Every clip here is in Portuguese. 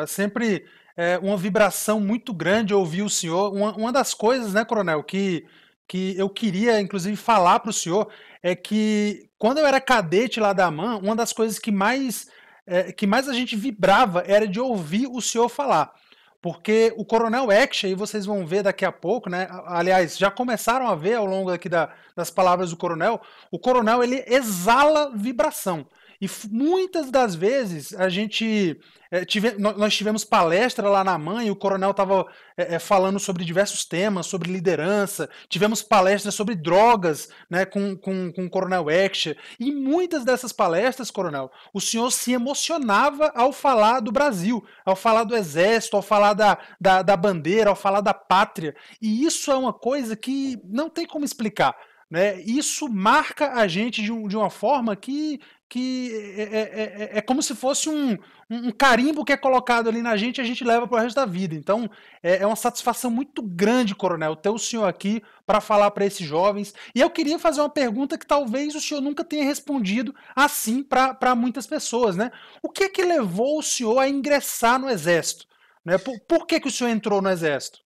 É sempre é, uma vibração muito grande ouvir o senhor. Uma, uma das coisas, né, coronel, que, que eu queria, inclusive, falar para o senhor é que quando eu era cadete lá da AMAN, uma das coisas que mais, é, que mais a gente vibrava era de ouvir o senhor falar. Porque o Coronel Action, e vocês vão ver daqui a pouco, né? Aliás, já começaram a ver ao longo aqui da, das palavras do Coronel, o Coronel ele exala vibração. E muitas das vezes a gente é, tive, nós tivemos palestra lá na mãe, o coronel estava é, eh, eh, falando sobre diversos temas, sobre liderança, tivemos palestras sobre drogas né, com, com, com o coronel Excher. E muitas dessas palestras, coronel, o senhor se emocionava ao falar do Brasil, ao falar do exército, ao falar da, da, da bandeira, ao falar da pátria. E isso é uma coisa que não tem como explicar. Né? Isso marca a gente de, um, de uma forma que, que é, é, é, é, é como se fosse um, um carimbo que é colocado ali na gente e a gente leva para o resto da vida. Então é, é uma satisfação muito grande, Coronel, ter o senhor aqui para falar para esses jovens. E eu queria fazer uma pergunta que talvez o senhor nunca tenha respondido assim para muitas pessoas. Né? O que é que levou o senhor a ingressar no Exército? Né? Por, por que, que o senhor entrou no Exército?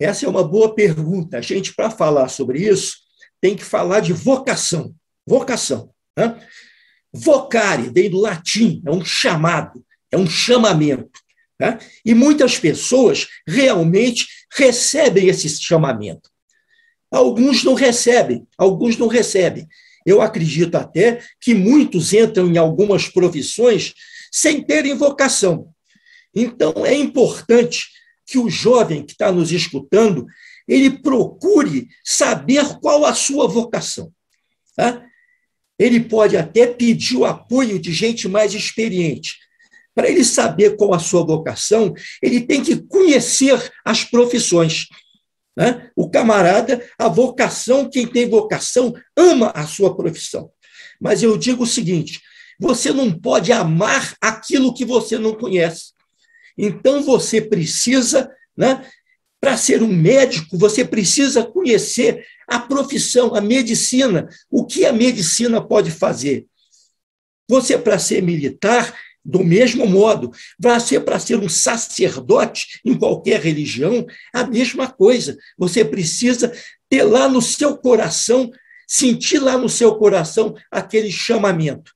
Essa é uma boa pergunta. A gente, para falar sobre isso, tem que falar de vocação. Vocação. Né? Vocare, vem do latim, é um chamado, é um chamamento. Né? E muitas pessoas realmente recebem esse chamamento. Alguns não recebem, alguns não recebem. Eu acredito até que muitos entram em algumas profissões sem terem vocação. Então, é importante que o jovem que está nos escutando ele procure saber qual a sua vocação. Tá? Ele pode até pedir o apoio de gente mais experiente. Para ele saber qual a sua vocação, ele tem que conhecer as profissões. Né? O camarada, a vocação, quem tem vocação, ama a sua profissão. Mas eu digo o seguinte: você não pode amar aquilo que você não conhece. Então você precisa, né, para ser um médico, você precisa conhecer a profissão, a medicina, o que a medicina pode fazer. Você, para ser militar, do mesmo modo, ser para ser um sacerdote em qualquer religião, a mesma coisa. Você precisa ter lá no seu coração, sentir lá no seu coração aquele chamamento.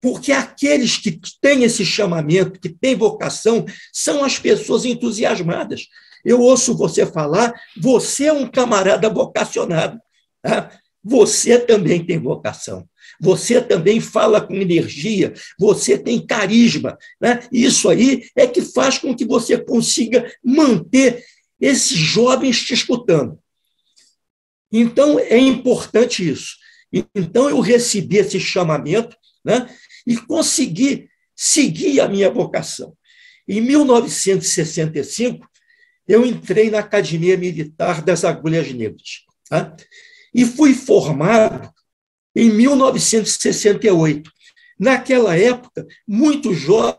Porque aqueles que têm esse chamamento, que têm vocação, são as pessoas entusiasmadas. Eu ouço você falar, você é um camarada vocacionado. Tá? Você também tem vocação. Você também fala com energia, você tem carisma. Né? Isso aí é que faz com que você consiga manter esses jovens te escutando. Então, é importante isso. Então, eu recebi esse chamamento, né? e consegui seguir a minha vocação. Em 1965, eu entrei na Academia Militar das Agulhas Negras tá? e fui formado em 1968. Naquela época, muitos jovens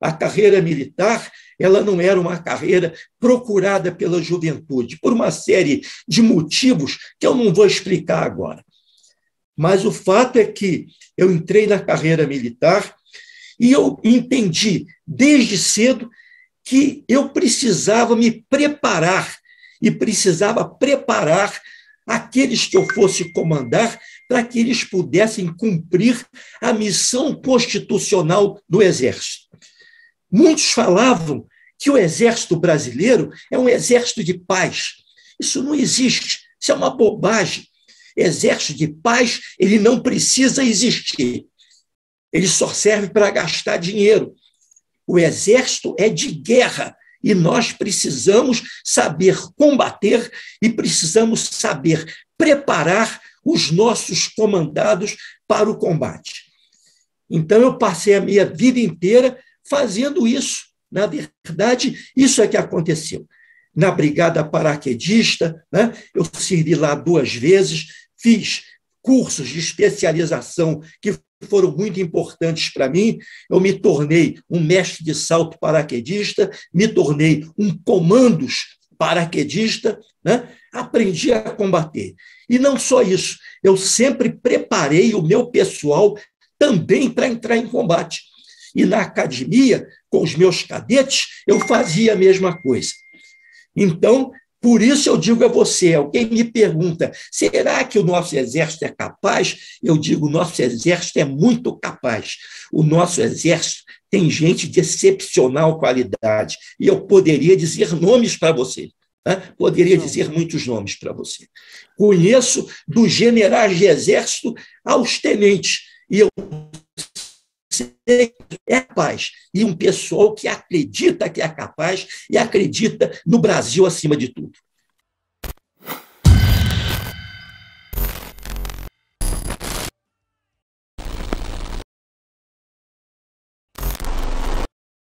a carreira militar ela não era uma carreira procurada pela juventude, por uma série de motivos que eu não vou explicar agora. Mas o fato é que eu entrei na carreira militar e eu entendi desde cedo que eu precisava me preparar e precisava preparar aqueles que eu fosse comandar para que eles pudessem cumprir a missão constitucional do Exército. Muitos falavam que o Exército brasileiro é um exército de paz. Isso não existe, isso é uma bobagem exército de paz, ele não precisa existir. Ele só serve para gastar dinheiro. O exército é de guerra e nós precisamos saber combater e precisamos saber preparar os nossos comandados para o combate. Então, eu passei a minha vida inteira fazendo isso. Na verdade, isso é que aconteceu. Na Brigada Paraquedista, né, eu servi lá duas vezes, fiz cursos de especialização que foram muito importantes para mim. Eu me tornei um mestre de salto paraquedista, me tornei um comandos paraquedista, né? aprendi a combater. E não só isso, eu sempre preparei o meu pessoal também para entrar em combate. E na academia, com os meus cadetes, eu fazia a mesma coisa. Então, por isso eu digo a você, alguém me pergunta, será que o nosso exército é capaz? Eu digo, o nosso exército é muito capaz. O nosso exército tem gente de excepcional qualidade. E eu poderia dizer nomes para você. Tá? Poderia dizer muitos nomes para você. Conheço dos generais de exército aos tenentes. E eu é capaz. E um pessoal que acredita que é capaz e acredita no Brasil acima de tudo.